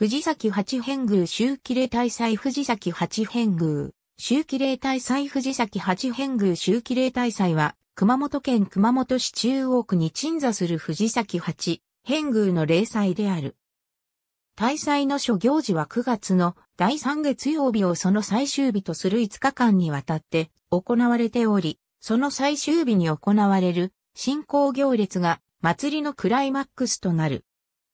藤崎八変宮周期霊大祭藤崎八変宮。周期霊大祭藤崎八変宮周期霊大祭は、熊本県熊本市中央区に鎮座する藤崎八変宮の霊祭である。大祭の諸行事は9月の第3月曜日をその最終日とする5日間にわたって行われており、その最終日に行われる信仰行列が祭りのクライマックスとなる。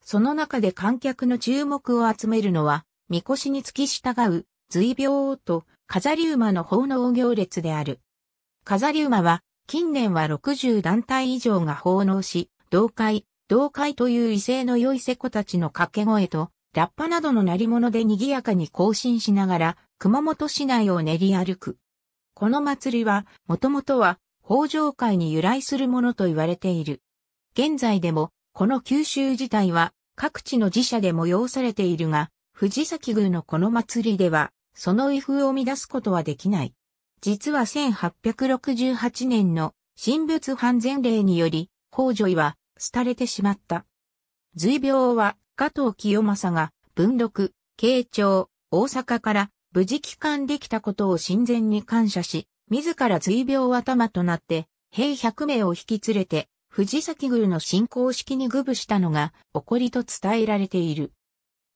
その中で観客の注目を集めるのは、みこしに付き従う、随病と、飾り馬の奉納行列である。飾り馬は、近年は60団体以上が奉納し、同会、同会という異性の良い瀬子たちの掛け声と、ラッパなどの鳴り物で賑やかに行進しながら、熊本市内を練り歩く。この祭りは、もともとは、北条会に由来するものと言われている。現在でも、この九州自体は各地の寺社で催されているが、藤崎宮のこの祭りでは、その威風を乱すことはできない。実は1868年の神仏犯前例により、皇女位は廃れてしまった。随病は加藤清正が文禄、慶長、大阪から無事帰還できたことを神前に感謝し、自ら随病頭となって、兵100名を引き連れて藤崎宮の信仰式に具舞したのが、起こりと伝えられている。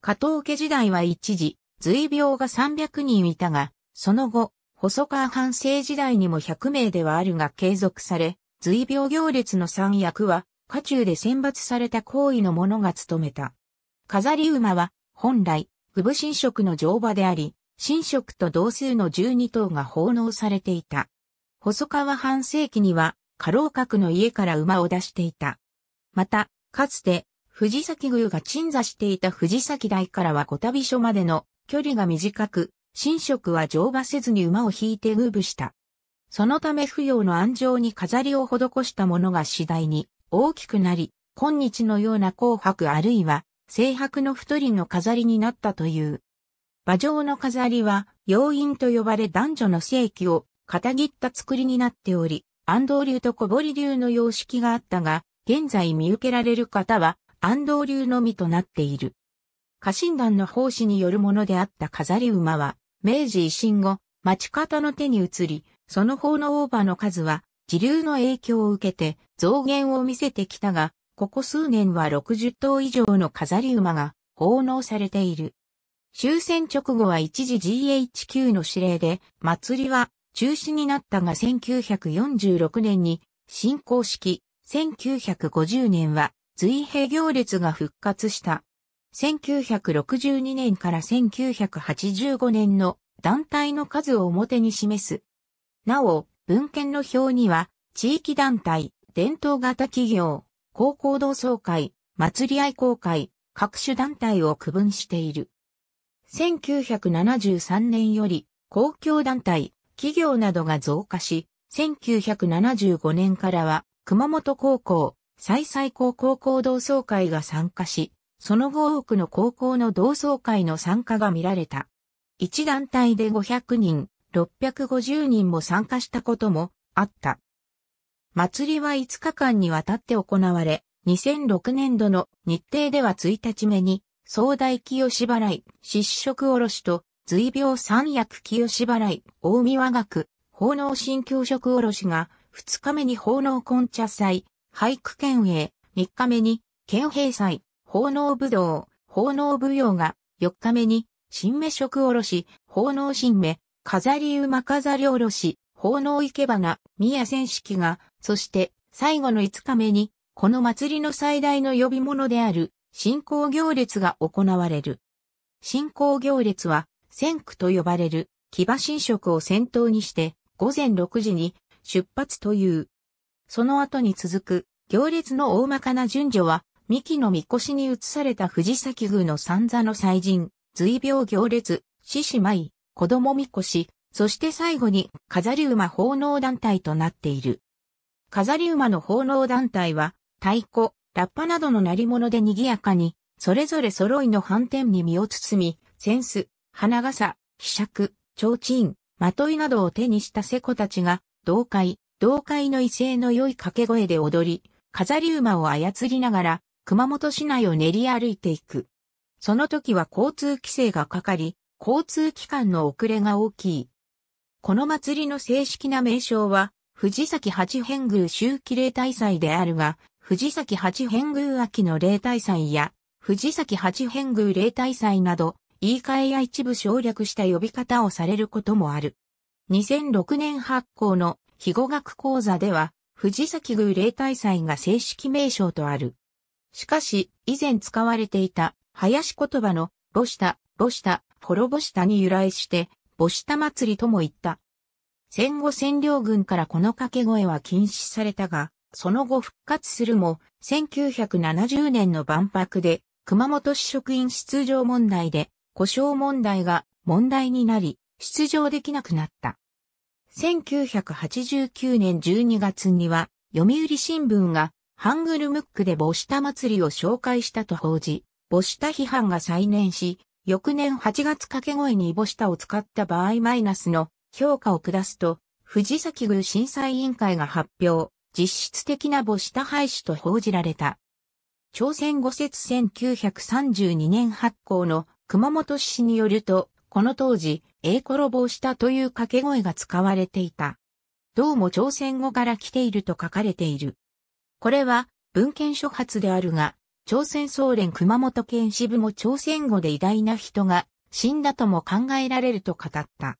加藤家時代は一時、随病が300人いたが、その後、細川藩政時代にも100名ではあるが継続され、随病行列の三役は、家中で選抜された行為の者が務めた。飾り馬は、本来、具舞神職の乗馬であり、神職と同数の12頭が奉納されていた。細川半世紀には、家老閣の家から馬を出していた。また、かつて、藤崎宮が鎮座していた藤崎台からは小旅所までの距離が短く、神職は乗馬せずに馬を引いてーブした。そのため不要の安城に飾りを施したものが次第に大きくなり、今日のような紅白あるいは青白の太りの飾りになったという。馬上の飾りは、要因と呼ばれ男女の性器を片切った作りになっており、安藤流と小堀流の様式があったが、現在見受けられる方は安藤流のみとなっている。家臣団の奉仕によるものであった飾り馬は、明治維新後、町方の手に移り、そのオー大場の数は、自流の影響を受けて増減を見せてきたが、ここ数年は60頭以上の飾り馬が奉納されている。終戦直後は一時 GHQ の指令で、祭りは中止になったが1946年に新公式、1950年は随平行列が復活した。1962年から1985年の団体の数を表に示す。なお、文献の表には、地域団体、伝統型企業、高校同窓会、祭り愛好会、各種団体を区分している。1973年より、公共団体、企業などが増加し、1975年からは熊本高校、再々高高校同窓会が参加し、その後多くの高校の同窓会の参加が見られた。一団体で500人、650人も参加したこともあった。祭りは5日間にわたって行われ、2006年度の日程では1日目に、総大清支払い、失職おろしと、随病三役清支払い、大見和学、奉納新教職おろしが、二日目に奉納根茶祭、俳句県営、三日目に、県兵祭、奉納武道、奉納舞踊が、四日目に、新芽食おろし、奉納新芽、飾り馬飾りおろし、奉納生け花、宮戦式が、そして、最後の五日目に、この祭りの最大の呼び物である、信仰行列が行われる。信仰行列は、先駆と呼ばれる騎馬神職を先頭にして午前6時に出発という。その後に続く行列の大まかな順序は、三木の御輿に移された藤崎宮の三座の祭神、随病行列、獅子舞、子供御輿、そして最後に飾り馬奉納団体となっている。飾り馬の奉納団体は、太鼓、ラッパなどの鳴り物で賑やかに、それぞれ揃いの反転に身を包み、扇子、花笠、希尺、提灯、まといなどを手にした瀬子たちが、同会、同会の威勢の良い掛け声で踊り、飾り馬を操りながら、熊本市内を練り歩いていく。その時は交通規制がかかり、交通機関の遅れが大きい。この祭りの正式な名称は、藤崎八変宮秋季例大祭であるが、藤崎八変宮秋の例大祭や、藤崎八変宮例大祭など、言い換えや一部省略した呼び方をされることもある。2006年発行の非語学講座では、藤崎宮例大祭が正式名称とある。しかし、以前使われていた、林言葉の、母した、母した、滅ぼしたに由来して、母した祭りとも言った。戦後占領軍からこの掛け声は禁止されたが、その後復活するも、1970年の万博で、熊本市職員出場問題で、故障問題が問題になり、出場できなくなった。1989年12月には、読売新聞が、ハングルムックでボシタ祭りを紹介したと報じ、ボシタ批判が再燃し、翌年8月掛け声にボシタを使った場合マイナスの評価を下すと、藤崎宮審査委員会が発表、実質的なボシタ廃止と報じられた。朝鮮五節1932年発行の熊本市によると、この当時、えー、ロぼうしたという掛け声が使われていた。どうも朝鮮語から来ていると書かれている。これは、文献諸発であるが、朝鮮総連熊本県支部も朝鮮語で偉大な人が死んだとも考えられると語った。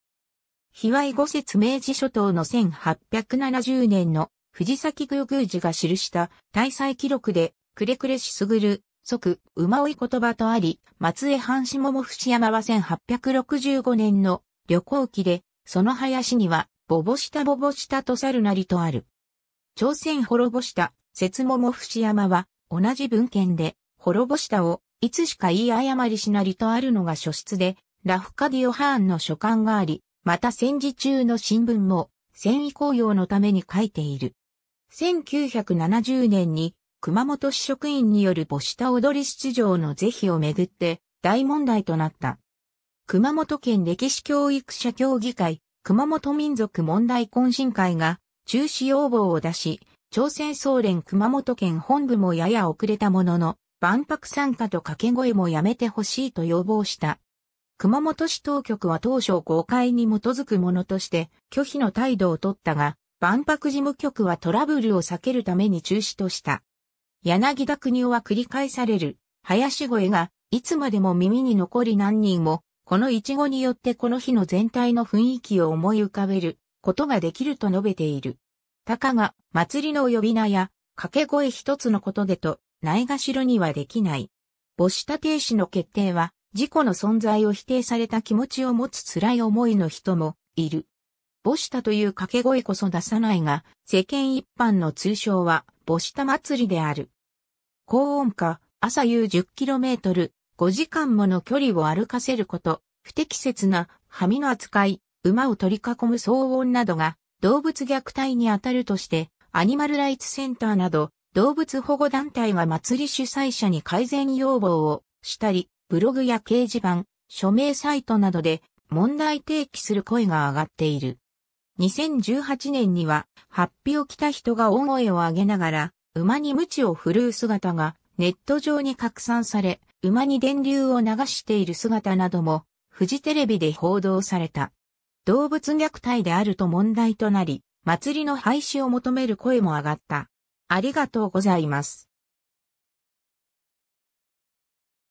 卑猥五説明治諸島の1870年の藤崎宮宮寺が記した大祭記録で、くれくれしすぐる即、馬追い言葉とあり、松江藩下も伏山は1865年の旅行記で、その林には、ぼぼしたぼぼしたと猿なりとある。朝鮮滅ぼした、節もも伏山は、同じ文献で、滅ぼしたを、いつしか言い誤りしなりとあるのが書室で、ラフカディオ・ハーンの書簡があり、また戦時中の新聞も、戦意公用のために書いている。1970年に熊本市職員による母下踊り出場の是非をめぐって大問題となった。熊本県歴史教育者協議会、熊本民族問題懇親会が中止要望を出し、朝鮮総連熊本県本部もやや遅れたものの、万博参加と掛け声もやめてほしいと要望した。熊本市当局は当初公開に基づくものとして拒否の態度をとったが、万博事務局はトラブルを避けるために中止とした。柳田国夫は繰り返される、林声が、いつまでも耳に残り何人も、この一語によってこの日の全体の雰囲気を思い浮かべることができると述べている。たかが祭りの呼び名や掛け声一つのことでと、ないがしろにはできない。母子立て史の決定は、自己の存在を否定された気持ちを持つ辛い思いの人もいる。母下という掛け声こそ出さないが、世間一般の通称は、母下祭りである。高温下、朝夕 10km、5時間もの距離を歩かせること、不適切な、髪の扱い、馬を取り囲む騒音などが、動物虐待にあたるとして、アニマルライツセンターなど、動物保護団体が祭り主催者に改善要望をしたり、ブログや掲示板、署名サイトなどで問題提起する声が上がっている。2018年には、ハッピを着た人が大声を上げながら、馬に鞭を振るう姿がネット上に拡散され、馬に電流を流している姿なども、フジテレビで報道された。動物虐待であると問題となり、祭りの廃止を求める声も上がった。ありがとうございます。